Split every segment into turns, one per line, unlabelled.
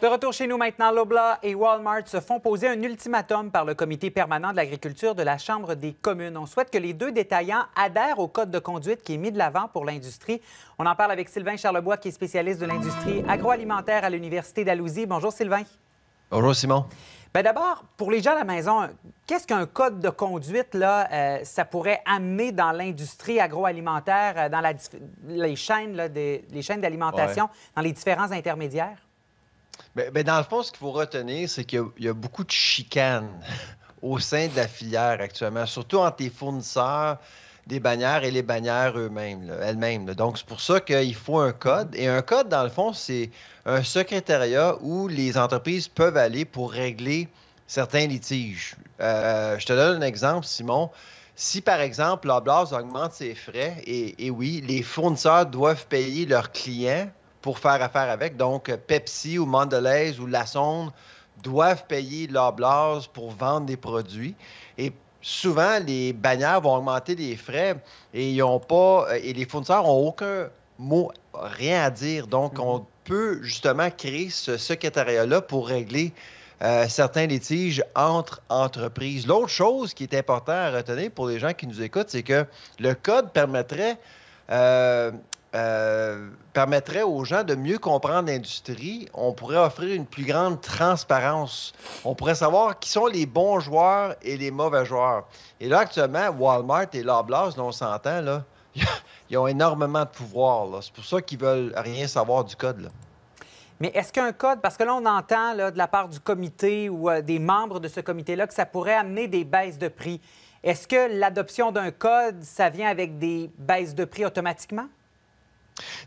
De retour chez nous maintenant, Lobla et Walmart se font poser un ultimatum par le comité permanent de l'agriculture de la Chambre des communes. On souhaite que les deux détaillants adhèrent au code de conduite qui est mis de l'avant pour l'industrie. On en parle avec Sylvain Charlebois, qui est spécialiste de l'industrie agroalimentaire à l'Université d'Alousie. Bonjour Sylvain. Bonjour Simon. Ben, d'abord, pour les gens à la maison, qu'est-ce qu'un code de conduite, là, euh, ça pourrait amener dans l'industrie agroalimentaire, euh, dans la, les chaînes d'alimentation, dans les différents intermédiaires?
Mais ben, ben, dans le fond, ce qu'il faut retenir, c'est qu'il y, a beaucoup de chicanes au sein de la filière actuellement, surtout entre les fournisseurs des bannières et les bannières eux-mêmes, elles-mêmes. Donc, c'est pour ça qu'il faut un code. Et un code, dans le fond, c'est un secrétariat où les entreprises peuvent aller pour régler certains litiges. Euh, je te donne un exemple, Simon. Si, par exemple, la blase augmente ses frais, et oui, les fournisseurs doivent payer leurs clients pour faire affaire avec. Donc, Pepsi ou Mondelez ou La Sonde doivent payer leur blase pour vendre des produits. Et souvent, les bannières vont augmenter les frais et ont pas et les fournisseurs n'ont aucun mot, rien à dire. Donc, mhm. on peut justement créer ce secrétariat-là pour régler euh, certains litiges entre entreprises. L'autre chose qui est importante à retenir pour les gens qui nous écoutent, c'est que le code permettrait euh, euh, permettrait aux gens de mieux comprendre l'industrie, on pourrait offrir une plus grande transparence. On pourrait savoir qui sont les bons joueurs et les mauvais joueurs. Et là, actuellement, Walmart et Loblaws, on s'entend, là, ils ont énormément de pouvoir. C'est pour ça qu'ils veulent rien savoir du code.
Mais est-ce qu'un code, parce que là, on entend de la part du comité ou euh, des membres de ce comité-là que ça pourrait amener des baisses de prix. Est-ce que l'adoption d'un code, ça vient avec des baisses de prix automatiquement?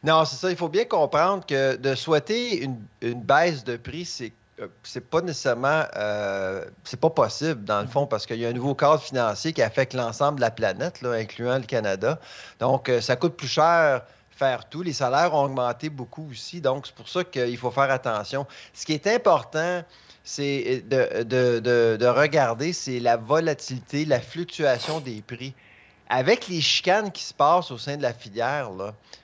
Non, c'est ça. Il faut bien comprendre que de souhaiter une, baisse de prix, c'est euh, c'est pas nécessairement euh, c'est pas possible dans le fond parce qu'il y a un nouveau cadre financier qui affecte l'ensemble de la planète, incluant le Canada. Donc, euh, ça coûte plus cher faire Les salaires ont augmenté beaucoup aussi, donc c'est pour ça qu'il faut faire attention. Ce qui est important, c'est de, regarder, c'est la volatilité, la fluctuation des prix avec les chicanes qui se passent au sein de la filière,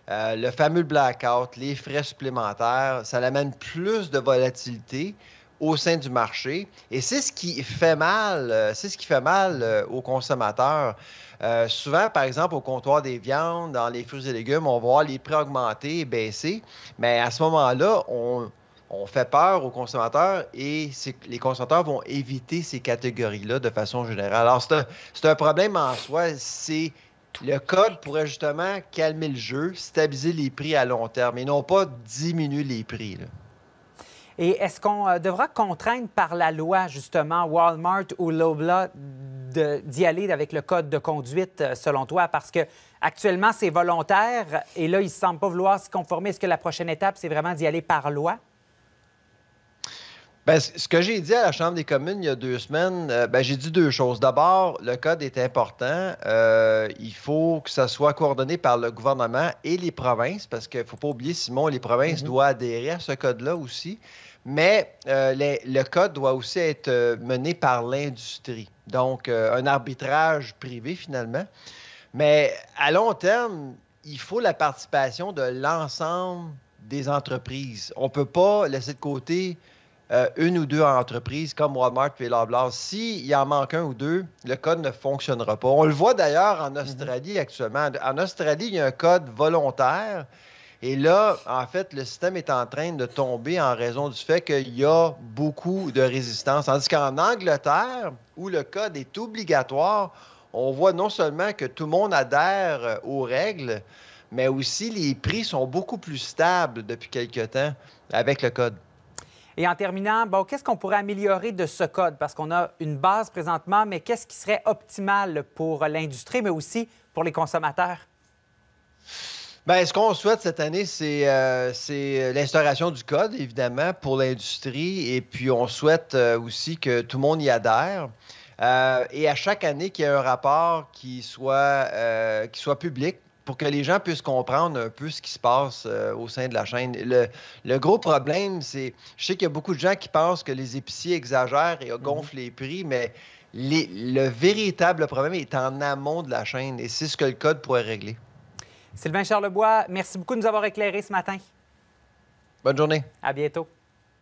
euh, le fameux blackout, les frais supplémentaires, ça amène plus de volatilité au sein du marché. Et c'est ce qui fait mal, euh, c'est ce qui fait mal euh, aux consommateurs. Euh, souvent, par exemple, au comptoir des viandes, dans les fruits et légumes, on voit les prix augmenter et baisser. Mais à ce moment-là, on, fait peur aux consommateurs et les consommateurs vont éviter ces catégories-là de façon générale. Alors, c'est un, problème en soi. C'est le code pourrait justement calmer le
jeu, stabiliser les prix à long terme et non pas diminuer les prix. Et est-ce qu'on euh, devra contraindre par la loi, justement, Walmart ou Lobla d'y aller avec le code de conduite, euh, selon toi? Parce que actuellement, c'est volontaire et là, ils ne semblent pas vouloir se conformer. Est-ce que la prochaine étape, c'est vraiment d'y aller par loi?
Ben, ce que j'ai dit à la Chambre des communes il y a deux semaines, euh, ben, j'ai dit deux choses. D'abord, le code est important. Euh, il faut que ça soit coordonné par le gouvernement et les provinces, parce qu'il ne faut pas oublier, Simon, les provinces mhm. doivent adhérer à ce code-là aussi. Mais euh, le code doit aussi être mené par l'industrie. Donc, un arbitrage privé, finalement. Mais à long terme, il faut la participation de l'ensemble des entreprises. On ne peut pas laisser de côté euh, une ou deux entreprises comme Walmart et Loblaws. S'il en manque un ou deux, le code ne fonctionnera pas. On le voit d'ailleurs en mhm. Australie actuellement. En Australie, il y a un code volontaire. Et là, en fait, le système est en train de tomber en raison du fait qu'il y a beaucoup de résistance. Tandis qu'en Angleterre, où le code est obligatoire, on voit non seulement que tout le monde adhère euh, aux règles, mais aussi les prix sont beaucoup plus stables depuis quelque temps avec le code.
Et en terminant, bon, qu'est-ce qu'on pourrait améliorer de ce code? Parce qu'on a une base présentement, mais qu'est-ce qui serait optimal pour l'industrie, mais aussi pour les consommateurs?
Bien, ce qu'on souhaite cette année, euh, c'est l'instauration du code, évidemment, pour l'industrie. Et puis, on souhaite euh, aussi que tout le monde y adhère. Euh, et à chaque année qu'il y ait un rapport qui soit, qui soit public, pour que les gens puissent comprendre un peu ce qui se passe euh, au sein de la chaîne. Le, gros problème, c'est, je sais qu'il y a beaucoup de gens qui pensent que les épiciers exagèrent et gonflent mhm. les prix, mais le véritable problème est en amont de la chaîne et c'est ce que le code pourrait régler. Sylvain Charlebois, merci beaucoup de nous avoir éclairés ce matin. Bonne journée. À bientôt.